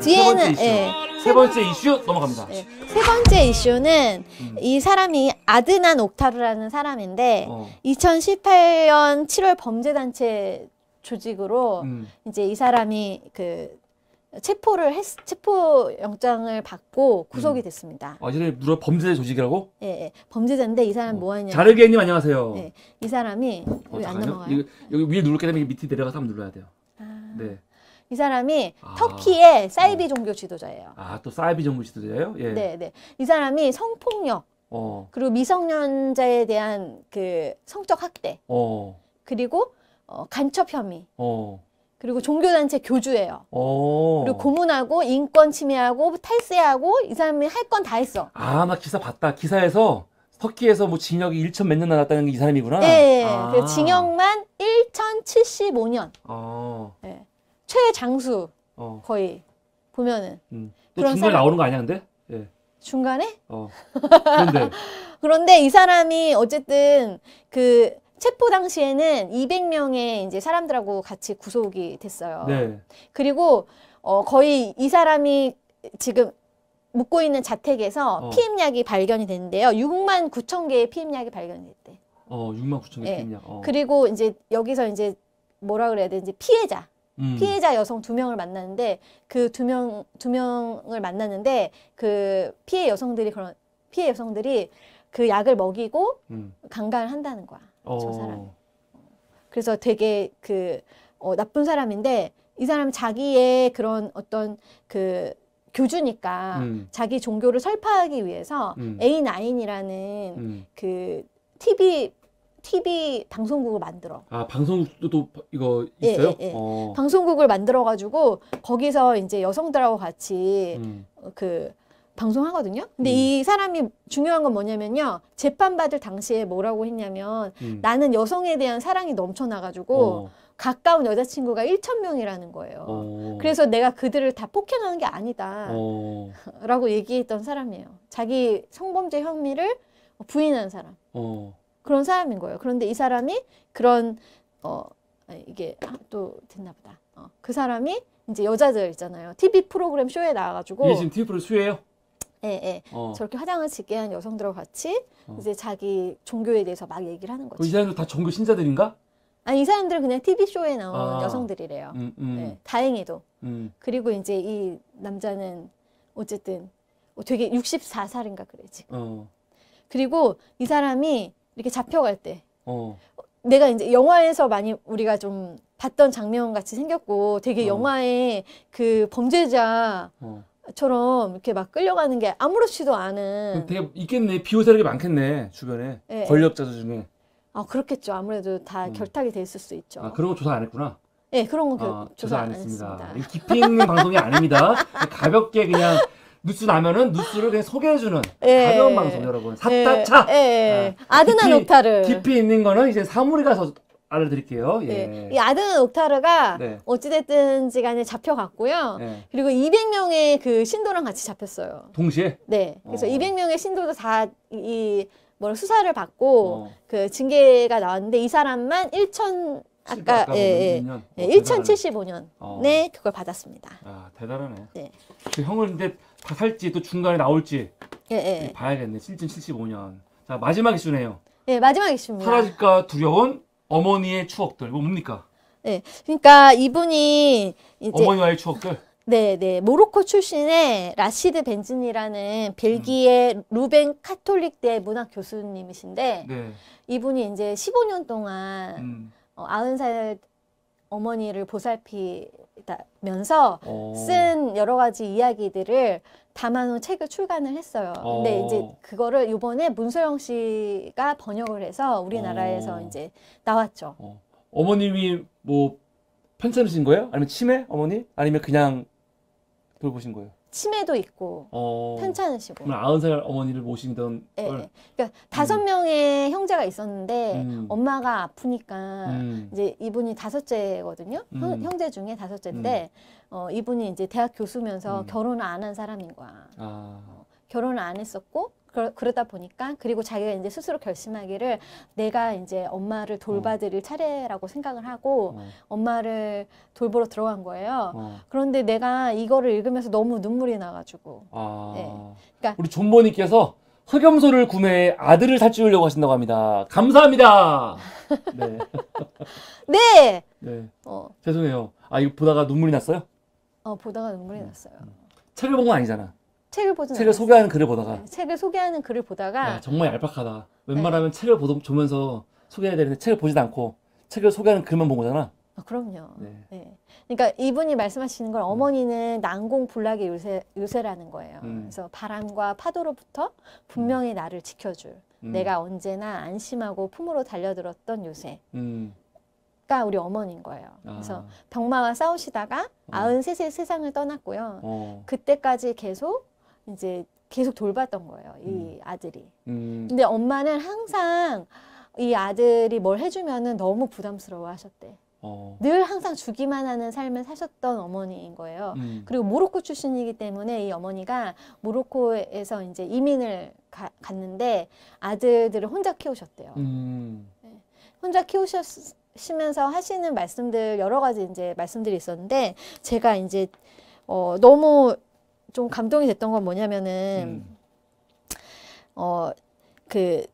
뒤에는 세 번째 이슈, 예. 세 번째 이슈 넘어갑니다. 네. 세 번째 이슈는 음. 이 사람이 아드난 옥타루라는 사람인데 어. 2018년 7월 범죄단체 조직으로 음. 이제 이 사람이 그 체포를 했, 체포 영장을 받고 구속이 음. 됐습니다. 아, 이를 무려 범죄 조직이라고? 예, 예. 범죄자인데 이 사람 어. 뭐 하냐? 자르게님 안녕하세요. 예. 이 사람이 어, 안 넘어가요? 이거, 여기 위에 누를 게 되면 밑에 내려가서 한번 눌러야 돼요. 아... 네. 이 사람이 아. 터키의 사이비 어. 종교 지도자예요. 아, 또 사이비 종교 지도자예요? 예. 네, 네. 이 사람이 성폭력, 어. 그리고 미성년자에 대한 그 성적 학대, 어. 그리고 어, 간첩 혐의, 어. 그리고 종교단체 교주예요. 어. 그리고 고문하고 인권 침해하고 탈세하고 이 사람이 할 건 다 했어. 아, 막 기사 봤다. 기사에서 터키에서 뭐 징역이 1천 몇년 나왔다는 게 이 사람이구나. 네, 아. 그 징역만 1,075년. 어. 네. 최장수 어. 거의 보면은 음. 그런 중간에 사람- 나오는 거 아니야 근데? 예. 중간에 어. 그런데 그런데 이 사람이 어쨌든 그 체포 당시에는 200명의 이제 사람들하고 같이 구속이 됐어요. 네. 그리고 어, 거의 이 사람이 지금 묵고 있는 자택에서 어. 피임약이 발견이 됐는데요. 6만 9천 개의 피임약이 발견됐대. 어 6만 9천 개 예. 피임약. 어. 그리고 이제 여기서 이제 뭐라 그래야 되 이제 피해자. 음. 피해자 여성 두 명을 만났는데 그 두 명 두 명을 만났는데 그 피해 여성들이 그런 피해 여성들이 그 약을 먹이고 음. 강간을 한다는 거야 어. 저 사람. 그래서 되게 그 어, 나쁜 사람인데 이사람 자기의 그런 어떤 그 교주니까 음. 자기 종교를 설파하기 위해서 음. A9이라는 음. 그 TV TV 방송국을 만들어. 아 방송국도 이거 있어요? 예, 예, 예. 어. 방송국을 만들어 가지고 거기서 이제 여성들하고 같이 음. 어, 그 방송하거든요. 근데 음. 이 사람이 중요한 건 뭐냐면요. 재판받을 당시에 뭐라고 했냐면 음. 나는 여성에 대한 사랑이 넘쳐나가지고 어. 가까운 여자친구가 1천 명이라는 거예요. 어. 그래서 내가 그들을 다 폭행하는 게 아니다. 어. 라고 얘기했던 사람이에요. 자기 성범죄 혐의를 부인한 사람. 어. 그런 사람인 거예요. 그런데 이 사람이 그런 어 이게 아, 또 됐나 보다. 어, 그 사람이 이제 여자들 있잖아요. TV 프로그램 쇼에 나와가지고 이게 지금 TV 프로 쇼예요? 예, 예. 어. 저렇게 화장을 짓게 한 여성들하고 같이 어. 이제 자기 종교에 대해서 막 얘기를 하는 거죠. 이 사람들 다 종교 신자들인가? 아니 이 사람들은 그냥 TV 쇼에 나온 아. 여성들이래요. 음, 음. 예, 다행히도. 음. 그리고 이제 이 남자는 어쨌든 어, 되게 64살인가 그래 지금. 어. 그리고 이 사람이 이렇게 잡혀갈 때 어. 내가 이제 영화에서 많이 우리가 좀 봤던 장면 같이 생겼고 되게 어. 영화에그 범죄자 어. 처럼 이렇게 막 끌려가는 게 아무렇지도 않은 되게 있겠네 비호사력이 많겠네 주변에 네. 권력자들 중에 아 그렇겠죠 아무래도 다 음. 결탁이 돼 있을 수 있죠 아, 그런 거 조사 안 했구나 네 그런 거 아, 조사, 조사, 안, 안 했습니다, 했습니다. 깊이 있는 방송이 아닙니다 가볍게 그냥 뉴스 나면은 뉴스를 그냥 소개해주는 예. 가벼운 방송 여러분 사다차 예. 예. 아. 아드나 녹타르 깊이 있는 거는 이제 사물이 가서 알려드릴게요. 예. 네. 이 아드나 옥타르가 네. 어찌됐든 지간에 잡혀갔고요. 네. 그리고 200명의 그 신도랑 같이 잡혔어요. 동시에? 네. 그래서 어. 200명의 신도도 다 이뭐 수사를 받고 어. 그 징계가 나왔는데 이 사람만 1천 아까, 아까 예, 뭐 예, 뭐 예, 1075년에 어. 네, 그걸 받았습니다. 아 대단하네. 네. 그 형을 근데 살지 또 중간에 나올지 예, 예. 네, 봐야겠네. 실진 75년. 자 마지막 이슈네요. 예, 마지막 이슈입니다. 사라질까 두려운 어머니의 추억들. 이 뭡니까? 네, 그러니까 이분이 이제 어머니와의 추억들. 네, 네. 모로코 출신의 라시드 벤진이라는 벨기에 루벤 카톨릭대 문학 교수님이신데 네. 이분이 이제 15년 동안 음. 어, 90살 어머니를 보살피 면서 어. 쓴 여러 가지 이야기들을 담아놓은 책을 출간을 했어요. 어. 근데 이제 그거를 요번에 문소영 씨가 번역을 해서 우리나라에서 어. 이제 나왔죠. 어. 어머님이 뭐 편찮으신 거예요? 아니면 치매 어머니? 아니면 그냥 돌보신 거예요? 치매도 있고 어... 편찮으시고. 그럼 아흔 살 어머니를 모신던 예, 예, 그러니까 다섯 음. 명의 형제가 있었는데 음. 엄마가 아프니까 음. 이제 이분이 다섯째거든요. 음. 형, 제 중에 다섯째인데 음. 어, 이분이 이제 대학 교수면서 음. 결혼을 안 한 사람인 거야. 아. 어, 결혼을 안 했었고 그러, 그러다 보니까 그리고 자기가 이제 스스로 결심하기를 내가 이제 엄마를 돌봐드릴 어. 차례라고 생각을 하고 어. 엄마를 돌보러 들어간 거예요. 어. 그런데 내가 이거를 읽으면서 너무 눈물이 나가지고. 아... 네. 그러니까 우리 존버님께서 흑염소를 구매해 아들을 살찌우려고 하신다고 합니다. 감사합니다. 네. 네. 네. 어. 죄송해요. 아 이거 보다가 눈물이 났어요? 어 보다가 눈물이 네. 났어요. 음. 책을 본건 아니잖아. 책을 보진 책을 않았어요. 소개하는 글을 보다가 네, 책을 소개하는 글을 보다가 야, 아, 정말 얄팍하다. 네. 웬만하면 책을 보면서 소개해야 되는데 책을 보지도 않고 책을 소개하는 글만 본 거잖아. 아, 그럼요. 네. 네. 그러니까 이분이 말씀하시는 건 음. 어머니는 난공불락의 요새, 요새라는 거예요. 음. 그래서 바람과 파도로부터 음. 분명히 나를 지켜줄 음. 내가 언제나 안심하고 품으로 달려들었던 요새. 음. 가 우리 어머니인 거예요. 아. 그래서 병마와 싸우시다가 어. 아흔 셋의 세상을 떠났고요. 어. 그때까지 계속 이제 계속 돌봤던 거예요. 이 음. 아들이. 음. 근데 엄마는 항상 이 아들이 뭘 해주면은 너무 부담스러워 하셨대. 어. 늘 항상 주기만 하는 삶을 사셨던 어머니인 거예요. 음. 그리고 모로코 출신이기 때문에 이 어머니가 모로코에서 이제 이민을 가, 갔는데 아들들을 혼자 키우셨대요. 음. 네. 혼자 키우셨으면서 하시는 말씀들 여러 가지 이제 말씀들이 있었는데 제가 이제 어, 너무 좀 감동이 됐던 건 뭐냐면은 음. 어그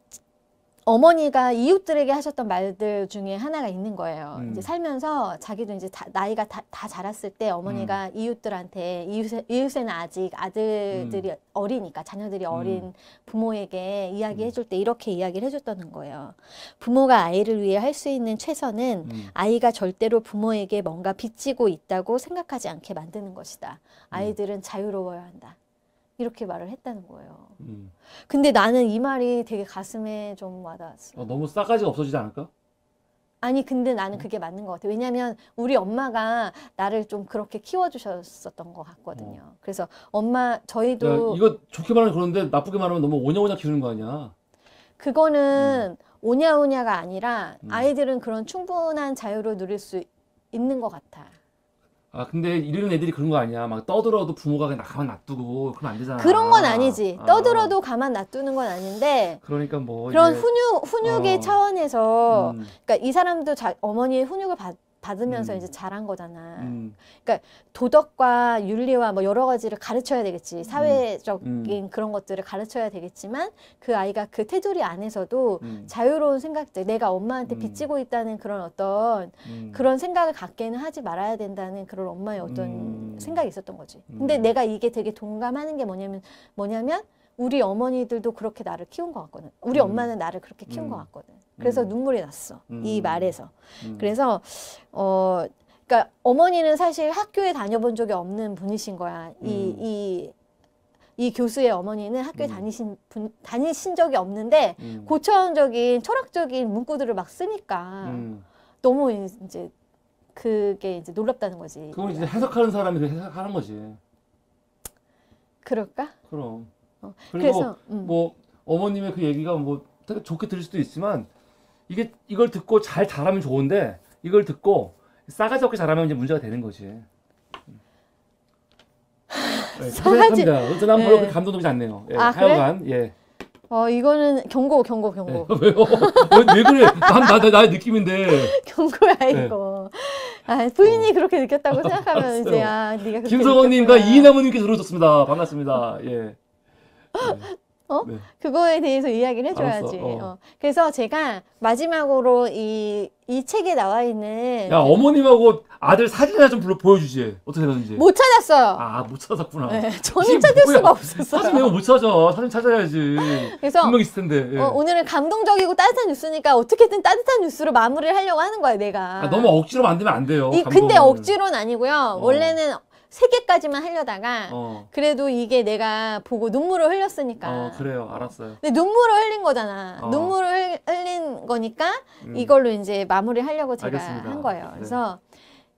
어머니가 이웃들에게 하셨던 말들 중에 하나가 있는 거예요. 음. 이제 살면서 자기도 이제 다, 나이가 다, 다 자랐을 때 어머니가 음. 이웃들한테 이웃에, 이웃에는 아직 아들들이 음. 어리니까 자녀들이 음. 어린 부모에게 이야기해줄 음. 때 이렇게 이야기를 해줬다는 거예요. 부모가 아이를 위해 할 수 있는 최선은 음. 아이가 절대로 부모에게 뭔가 빚지고 있다고 생각하지 않게 만드는 것이다. 아이들은 자유로워야 한다. 이렇게 말을 했다는 거예요. 음. 근데 나는 이 말이 되게 가슴에 좀 와닿았어. 어, 너무 싸가지가 없어지지 않을까? 아니 근데 나는 그게 맞는 것 같아. 왜냐하면 우리 엄마가 나를 좀 그렇게 키워주셨었던 것 같거든요. 어. 그래서 엄마 저희도 야, 이거 좋게 말하면 그런데 나쁘게 말하면 너무 오냐오냐 키우는 거 아니야? 그거는 음. 오냐오냐가 아니라 음. 아이들은 그런 충분한 자유를 누릴 수 있는 것 같아. 아 근데 이런 애들이 그런 거 아니야. 막 떠들어도 부모가 그냥 가만 놔두고 그러안 되잖아. 그런 건 아니지. 아. 떠들어도 가만 놔두는 건 아닌데 그러니까 뭐 그런 이제- 훈육 훈육의 어. 차원에서 음. 그러니까 이 사람도 자, 어머니의 훈육을 받 받으면서 음. 이제 자란 거잖아. 음. 그러니까 도덕과 윤리와 뭐 여러 가지를 가르쳐야 되겠지. 음. 사회적인 음. 그런 것들을 가르쳐야 되겠지만 그 아이가 그 테두리 안에서도 음. 자유로운 생각들, 내가 엄마한테 빚지고 음. 있다는 그런 어떤 그런 생각을 갖게는 하지 말아야 된다는 그런 엄마의 어떤 생각이 있었던 거지. 근데 내가 이게 되게 동감하는 게 뭐냐면 뭐냐면 우리 어머니들도 그렇게 나를 키운 것 같거든. 우리 음. 엄마는 나를 그렇게 키운 음. 것 같거든. 그래서 음. 눈물이 났어. 이 음. 말에서. 음. 그래서 어 그러니까 어머니는 사실 학교에 다녀본 적이 없는 분이신 거야. 이 음. 이, 이 교수의 어머니는 학교에 다니신 분, 다니신 적이 없는데 고차원적인 철학적인 문구들을 막 쓰니까 너무 이제 그게 이제 놀랍다는 거지. 그걸 이제 해석하는 사람이 해석하는 거지. 그럴까? 그럼. 어, 그리고 그래서, 음. 뭐 어머님의 그 얘기가 뭐 되게 좋게 들릴 수도 있지만 이게 이걸 듣고 잘 잘하면 좋은데 이걸 듣고 싸가지 없게 잘하면 이제 문제가 되는 거지. 음. 네, 싸가지. 어쨌든 난 별로 감동적이지 않네요. 예, 아, 하여간 그래? 예. 어 이거는 경고 경고 경고. 네. 왜요? 왜, 왜 그래? 난나 나의 느낌인데. 경고야 네. 이거. 네. 아, 부인이 어. 그렇게 느꼈다고 생각하면 이제 아 네가. 김성원님과 이인아모님께 들어오습니다 반갑습니다. 예. 어? 네. 그거에 대해서 이야기를 해줘야지. 어. 어. 그래서 제가 마지막으로 이, 이 책에 나와 있는. 야, 어머님하고 아들 사진이나 좀 불러 보여주지. 어떻게 되는지. 못 찾았어요. 아, 못 찾았구나. 네, 저는 찾을 뭐야. 수가 없었어 사진 왜못 찾아? 사진 찾아야지. 그래서. 분명 있을 텐데. 예. 어, 오늘은 감동적이고 따뜻한 뉴스니까 어떻게든 따뜻한 뉴스로 마무리를 하려고 하는 거야, 내가. 아, 너무 억지로 만들면 안 돼요. 이, 근데 억지로는 아니고요. 어. 원래는 세 개까지만 하려다가 어. 그래도 이게 내가 보고 눈물을 흘렸으니까. 어, 그래요. 알았어요. 근데 눈물을 흘린 거잖아. 어. 눈물을 흘린 거니까 음. 이걸로 이제 마무리하려고 제가 알겠습니다. 한 거예요. 네. 그래서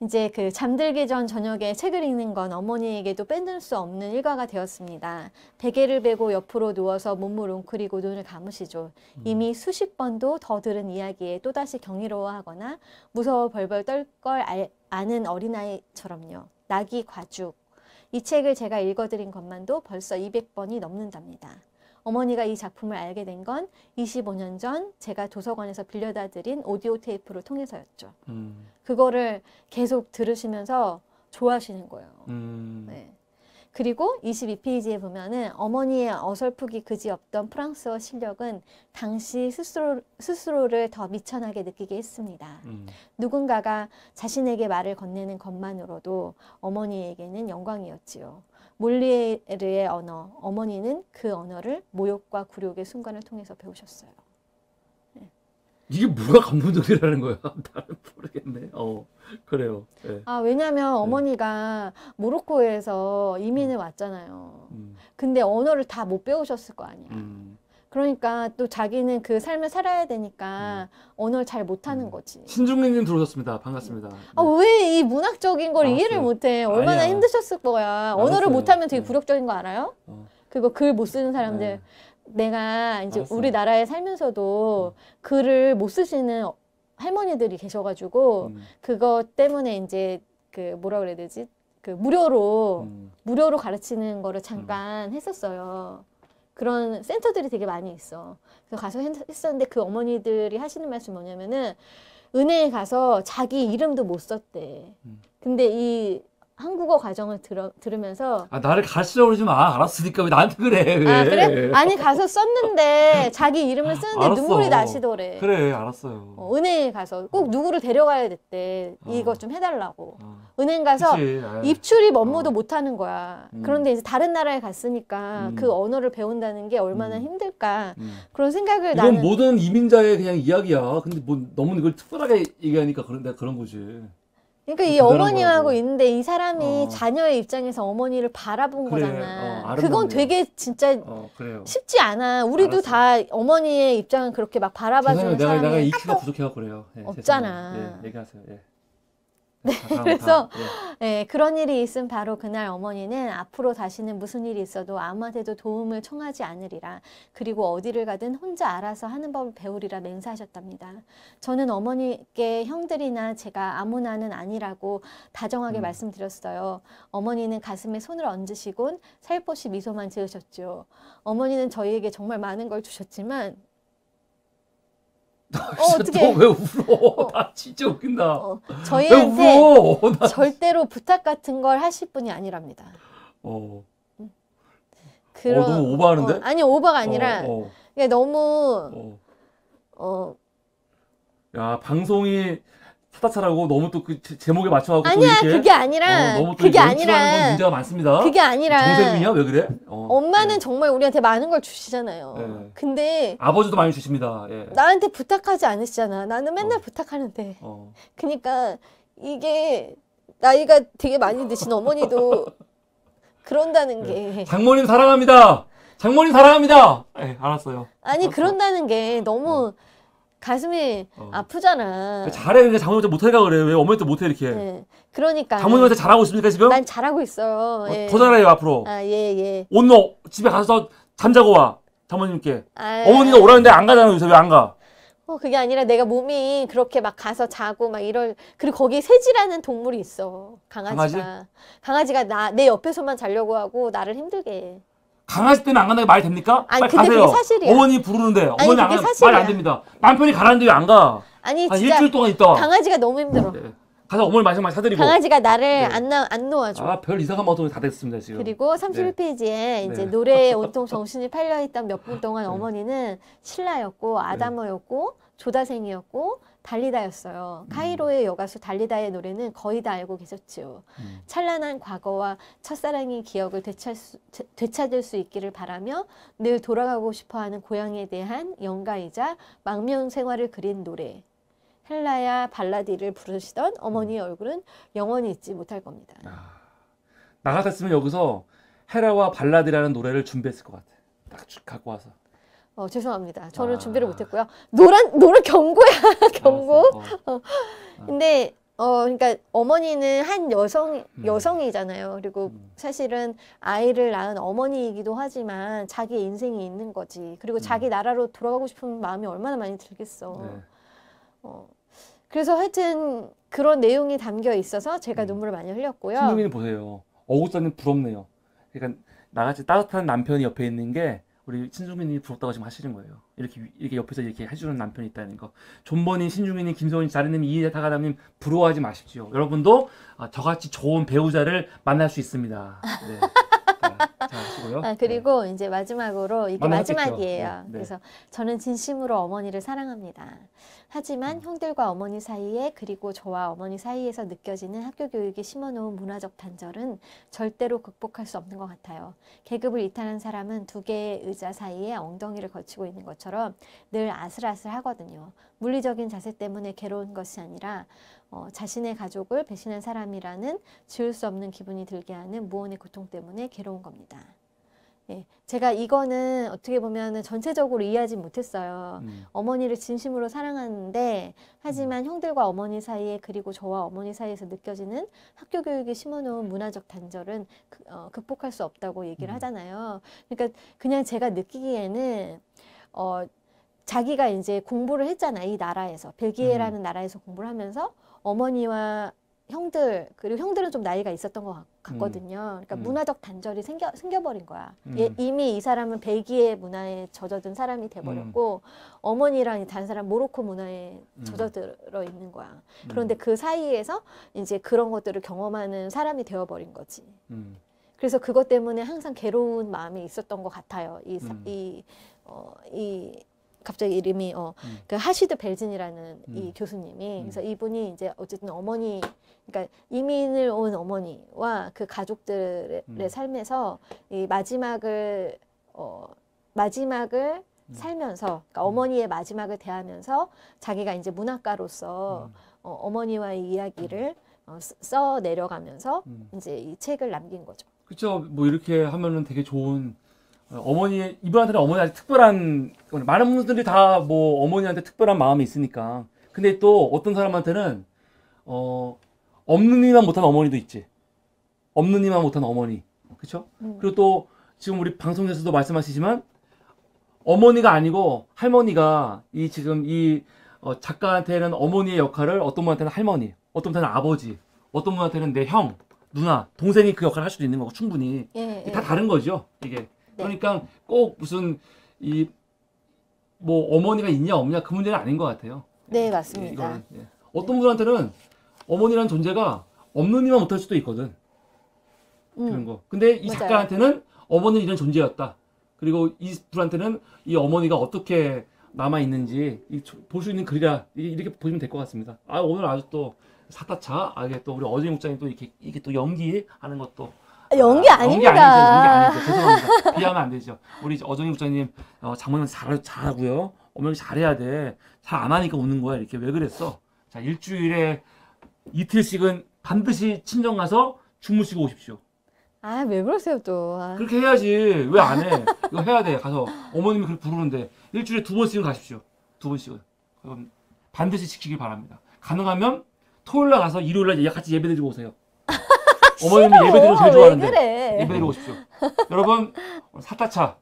이제 그 잠들기 전 저녁에 책을 읽는 건 어머니에게도 빼놓을 수 없는 일과가 되었습니다. 베개를 베고 옆으로 누워서 몸을 웅크리고 눈을 감으시죠. 음. 이미 수십 번도 더 들은 이야기에 또다시 경이로워하거나 무서워 벌벌 떨 걸 아는 어린아이처럼요. 낙이 과죽. 이 책을 제가 읽어드린 것만도 벌써 200번이 넘는답니다. 어머니가 이 작품을 알게 된 건 25년 전 제가 도서관에서 빌려다 드린 오디오 테이프를 통해서였죠. 음. 그거를 계속 들으시면서 좋아하시는 거예요. 음. 네. 그리고 22페이지에 보면은 어머니의 어설프기 그지 없던 프랑스어 실력은 당시 스스로, 스스로를 더 미천하게 느끼게 했습니다. 음. 누군가가 자신에게 말을 건네는 것만으로도 어머니에게는 영광이었지요. 몰리에르의 언어, 어머니는 그 언어를 모욕과 굴욕의 순간을 통해서 배우셨어요. 이게 뭐가 감동적이라는 거야? 나는 모르겠네. 어, 그래요. 네. 아, 왜냐면 예. 어머니가 네. 모로코에서 이민을 음. 왔잖아요. 음. 근데 언어를 다 못 배우셨을 거 아니야. 음. 그러니까 또 자기는 그 삶을 살아야 되니까 음. 언어를 잘 못하는 음. 거지. 신중민님 들어오셨습니다. 반갑습니다. 아, 네. 아, 왜이 문학적인 걸알 이해를 그 못해? 얼마나 아니야. 힘드셨을 거야. 알았어요. 언어를 못하면 되게 네. 굴욕적인 거 알아요? 어. 그거 글 못 쓰는 사람들. 네. 내가 이제 알았어. 우리나라에 살면서도 음. 글을 못 쓰시는 할머니들이 계셔가지고 음. 그것 때문에 이제 그 뭐라 그래야 되지 그 무료로 음. 무료로 가르치는 거를 잠깐 음. 했었어요. 그런 센터들이 되게 많이 있어. 그래서 가서 했었는데 그 어머니들이 하시는 말씀 뭐냐면은 은행에 가서 자기 이름도 못 썼대. 음. 근데 이 한국어 과정을 들어, 들으면서 아 나를 가시라고 그러지 마 알았으니까 왜 나한테 그래 왜. 아 그래? 아니 가서 썼는데 자기 이름을 쓰는데 알았어. 눈물이 나시더래 그래 알았어요 어, 은행 에 가서 꼭 누구를 데려가야 됐대 어. 이거 좀 해달라고 어. 은행 가서 그치, 예. 입출입 어. 업무도 못하는 거야 음. 그런데 이제 다른 나라에 갔으니까 음. 그 언어를 배운다는 게 얼마나 음. 힘들까 음. 그런 생각을 이건 나는 모든 이민자의 그냥 이야기야 근데 뭐 너무 이걸 특별하게 얘기하니까 그런, 그런 거지 그러니까 이 어머니하고 거라고. 있는데 이 사람이 어. 자녀의 입장에서 어머니를 바라본 그래. 거잖아. 어, 그건 되게 진짜 어, 쉽지 않아. 우리도 알았어. 다 어머니의 입장은 그렇게 막 바라봐주는 사람이 내가, 내가 부족해서 그래요. 네, 없잖아. 예, 얘기하세요. 예. 네, 아, 그래서 네, 그런 일이 있음 바로 그날 어머니는 앞으로 다시는 무슨 일이 있어도 아무한테도 도움을 청하지 않으리라 그리고 어디를 가든 혼자 알아서 하는 법을 배우리라 맹세하셨답니다. 저는 어머니께 형들이나 제가 아무나는 아니라고 다정하게 음. 말씀드렸어요. 어머니는 가슴에 손을 얹으시곤 살포시 미소만 지으셨죠. 어머니는 저희에게 정말 많은 걸 주셨지만 어떻게 너왜 울어? 어. 나 진짜 웃긴다. 어, 저희한테 나... 절대로 부탁 같은 걸 하실 분이 아니랍니다. 어. 음. 어 그런, 어, 너무 오버하는데? 어, 아니 오버가 아니라 어, 어. 너무 어. 어. 야 방송이 타타차라고 너무 또 그 제목에 맞춰갖고 아니야 또 이렇게, 그게 아니라 어, 너무 또 그게 아니라 문제가 많습니다. 그게 아니라 정세이야왜 그래? 어, 엄마는 예. 정말 우리한테 많은 걸 주시잖아요. 예. 근데 아버지도 많이 주십니다. 예. 나한테 부탁하지 않으시잖아. 나는 맨날 어. 부탁하는데. 그러니까 이게 나이가 되게 많이 드신 어머니도 그런다는 예. 게 장모님 사랑합니다. 장모님 사랑합니다. 예, 알았어요. 아니 알았어. 그런다는 게 너무. 어. 가슴이 어. 아프잖아. 잘해. 그러니까 장모님한테 못하니까 그래왜 어머니한테 못해 이렇게. 네. 그러니까. 장모님한테 잘하고 있습니까 지금? 난 잘하고 있어요. 어, 예. 어, 더 잘해요 앞으로. 아 예예. 예. 오 예. 집에 가서 잠자고 와 장모님께. 아, 어머니가 오라는데 안 가잖아 요새 왜안 가? 어 그게 아니라 내가 몸이 그렇게 막 가서 자고 막 이럴 그리고 거기 새지라는 동물이 있어 강아지가 강아지? 강아지가 나 내 옆에서만 자려고 하고 나를 힘들게 해. 강아지 때문에 안 간다고 말이 됩니까? 아니, 빨리 근데 가세요. 그게 사실이야. 어머니 부르는데 어머니 안 그게 가말안 됩니다. 남편이 가라는데 왜안 가? 아니 한 진짜 일주일 동안 있다. 강아지가 너무 힘들어. 네. 가서 어머니 마지막 사드리고. 강아지가 나를 네. 안, 나, 안 놓아줘. 아별 이상한 방송이 다 됐습니다 지금. 그리고 31페이지에 이제 네. 노래에 온통 정신이 팔려 있던 몇 분 동안 어머니는 신라였고 아담어였고 조다생이었고 달리다였어요. 음. 카이로의 여가수 달리다의 노래는 거의 다 알고 계셨지 음. 찬란한 과거와 첫사랑의 기억을 수, 되찾을 수 있기를 바라며 늘 돌아가고 싶어하는 고향에 대한 영가이자 망명 생활을 그린 노래. 헬라야 발라디를 부르시던 어머니의 음. 얼굴은 영원히 잊지 못할 겁니다. 아, 나 같았으면 여기서 헤라와 발라디라는 노래를 준비했을 것 같아. 딱 갖고 와서. 어, 죄송합니다. 저는 아. 준비를 못했고요. 노란 노란 경고야 경고. 어. 어. 근데 어 그러니까 어머니는 한 여성 음. 여성이잖아요. 그리고 음. 사실은 아이를 낳은 어머니이기도 하지만 자기 인생이 있는 거지. 그리고 음. 자기 나라로 돌아가고 싶은 마음이 얼마나 많이 들겠어. 네. 어. 그래서 하여튼 그런 내용이 담겨 있어서 제가 음. 눈물을 많이 흘렸고요. 신동이 보세요. 어우사는 부럽네요. 그러니까 나같이 따뜻한 남편이 옆에 있는 게 우리 신중민이 부럽다고 지금 하시는 거예요. 이렇게 이렇게 옆에서 이렇게 해주는 남편이 있다는 거. 존버님, 신중민님, 김소은님, 자리님, 이다가담님 부러워하지 마십시오. 여러분도 아, 저같이 좋은 배우자를 만날 수 있습니다. 네. 네 아, 그리고 네. 이제 마지막으로 이게 마지막이에요. 네, 네. 그래서 저는 진심으로 어머니를 사랑합니다. 하지만 형들과 어머니 사이에 그리고 저와 어머니 사이에서 느껴지는 학교 교육이 심어놓은 문화적 단절은 절대로 극복할 수 없는 것 같아요. 계급을 이탈한 사람은 두 개의 의자 사이에 엉덩이를 걸치고 있는 것처럼 늘 아슬아슬하거든요. 물리적인 자세 때문에 괴로운 것이 아니라 어, 자신의 가족을 배신한 사람이라는 지울 수 없는 기분이 들게 하는 무언의 고통 때문에 괴로운 겁니다. 예, 제가 이거는 어떻게 보면 전체적으로 이해하지 못했어요. 음. 어머니를 진심으로 사랑하는데 하지만 음. 형들과 어머니 사이에 그리고 저와 어머니 사이에서 느껴지는 학교 교육이 심어놓은 문화적 단절은 그, 어, 극복할 수 없다고 얘기를 음. 하잖아요. 그러니까 그냥 제가 느끼기에는 어, 자기가 이제 공부를 했잖아 이 나라에서 벨기에라는 음. 나라에서 공부를 하면서 어머니와 형들 그리고 형들은 좀 나이가 있었던 것 같고. 같거든요. 음. 그러니까 음. 문화적 단절이 생겨 생겨버린 거야. 음. 얘, 이미 이 사람은 벨기에 문화에 젖어든 사람이 돼버렸고 음. 어머니랑 다른 사람 모로코 문화에 음. 젖어들어 있는 거야. 음. 그런데 그 사이에서 이제 그런 것들을 경험하는 사람이 되어버린 거지. 그래서 그것 때문에 항상 괴로운 마음이 있었던 것 같아요. 이, 사, 이, 어, 이 갑자기 이름이 어, 그 하시드 벨진이라는 이 교수님이 그래서 이분이 이제 어쨌든 어머니 그러니까 이민을 온 어머니와 그 가족들의 음. 삶에서 이 마지막을 어 마지막을 음. 살면서 그러니까 음. 어머니의 마지막을 대하면서 자기가 이제 문학가로서 음. 어, 어머니와의 이야기를 음. 어, 써 내려가면서 음. 이제 이 책을 남긴 거죠. 그렇죠. 뭐 이렇게 하면은 되게 좋은 어, 어머니 이분한테는 어머니 아주 특별한 많은 분들이 다 뭐 어머니한테 특별한 마음이 있으니까 근데 또 어떤 사람한테는 어 없는 일만 못한 어머니도 있지. 없는 일만 못한 어머니. 그쵸 음. 그리고 또 지금 우리 방송에서도 말씀하시지만 어머니가 아니고 할머니가 이 지금 이 어, 작가한테는 어머니의 역할을 어떤 분한테는 할머니, 어떤 분한테는 아버지, 어떤 분한테는 내 형, 누나, 동생이 그 역할을 할 수도 있는 거고 충분히 예, 예. 다 다른 거죠. 이게 네. 그러니까 꼭 무슨 이 뭐 어머니가 있냐 없냐 그 문제는 아닌 것 같아요. 네 맞습니다. 이거는, 예. 어떤 분한테는 어머니란 존재가 없는 이만 못할 수도 있거든. 음. 그런 거. 근데 이 맞아요. 작가한테는 어머니는 이런 존재였다. 그리고 이 분한테는 이 어머니가 어떻게 남아 있는지 볼 수 있는 글이라 이렇게 보시면 될 것 같습니다. 아 오늘 아주 또 사타차 아 이게 또 우리 어제 목장이 또 이렇게 이게 또 연기하는 것도 아, 연기 아, 아닙니다. 연기 아니죠. 연기 아니죠. 죄송합니다. 비하면 안 되죠. 우리 어정희 국장님 어, 장모님 잘 잘하고요. 어머니 잘해야 돼. 잘 안 하니까 우는 거야. 이렇게 왜 그랬어? 자 일주일에 이틀씩은 반드시 친정 가서 주무시고 오십시오. 아, 왜 그러세요, 또. 아. 그렇게 해야지. 왜 안 해? 이거 해야 돼. 가서 어머님이 그렇게 부르는데 일주일에 두 번씩은 가십시오. 두 번씩은. 그럼 반드시 지키길 바랍니다. 가능하면 토요일 날 가서 일요일 날 같이 예배 드리고 오세요. 어머님이 예배 드리고 제일 좋아하는데 그래? 예배 드리고 오십시오. 여러분 사타차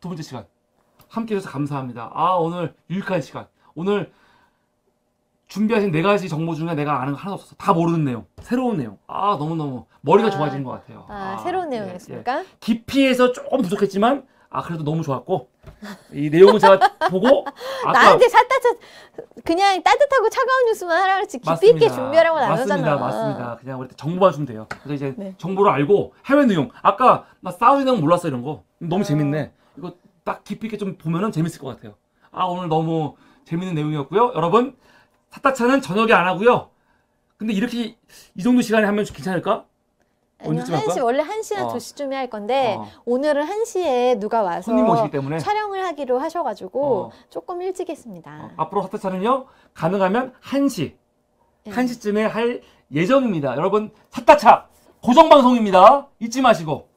두 번째 시간 함께 해주셔서 감사합니다. 아 오늘 유익한 시간 오늘 준비하신 네 가지 정보 중에 내가 아는 거 하나도 없었어. 다 모르는 내용. 새로운 내용. 아, 너무너무 머리가 아, 좋아지는 것 같아요. 아, 아 새로운 예, 내용이었습니까? 예, 예. 깊이에서 조금 부족했지만 아, 그래도 너무 좋았고. 이 내용은 제가 보고 아까 나한테 살따뜻 그냥 따뜻하고 차가운 뉴스만 하라 그랬지 깊이 맞습니다. 있게 준비하라고 나누잖아. 맞습니다, 맞습니다. 그냥 우리 정보만 주면 돼요. 그래서 이제 네. 정보를 알고 해외 내용. 아까 나 싸우는 내용 몰랐어 이런 거. 너무 어... 재밌네. 이거 딱 깊이 있게 좀 보면은 재밌을 것 같아요. 아 오늘 너무 재밌는 내용이었고요. 여러분 사타차는 저녁에 안 하고요. 근데 이렇게 이 정도 시간에 하면 괜찮을까? 아니 언제쯤 할까? 1시, 원래 1시나 어. 2시쯤에 할 건데, 어. 오늘은 1시에 누가 와서 손님 오시기 때문에? 촬영을 하기로 하셔가지고, 어. 조금 일찍 했습니다. 어, 앞으로 사타차는요, 가능하면 1시, 네. 1시쯤에 할 예정입니다. 여러분, 사타차 고정방송입니다. 잊지 마시고,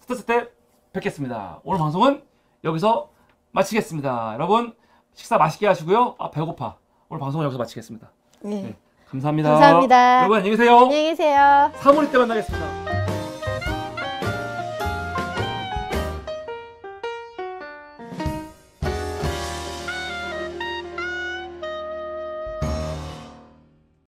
사타차 때 뵙겠습니다. 오늘 방송은 여기서 마치겠습니다. 여러분, 식사 맛있게 하시고요. 아, 배고파. 오늘 방송은 여기서 마치겠습니다. 네. 네. 감사합니다. 감사합니다. 여러분 안녕히 계세요. 안녕히 계세요. 3월 때 만나겠습니다.